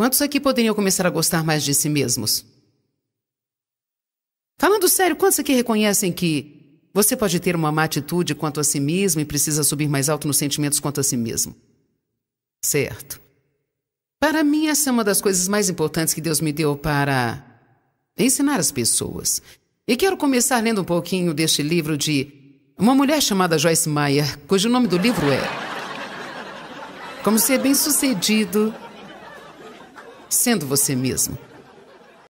Quantos aqui poderiam começar a gostar mais de si mesmos? Falando sério, quantos aqui reconhecem que você pode ter uma má atitude quanto a si mesmo e precisa subir mais alto nos sentimentos quanto a si mesmo? Certo. Para mim, essa é uma das coisas mais importantes que Deus me deu para ensinar as pessoas. E quero começar lendo um pouquinho deste livro de uma mulher chamada Joyce Meyer, cujo nome do livro é Como Ser Bem-Sucedido sendo você mesmo.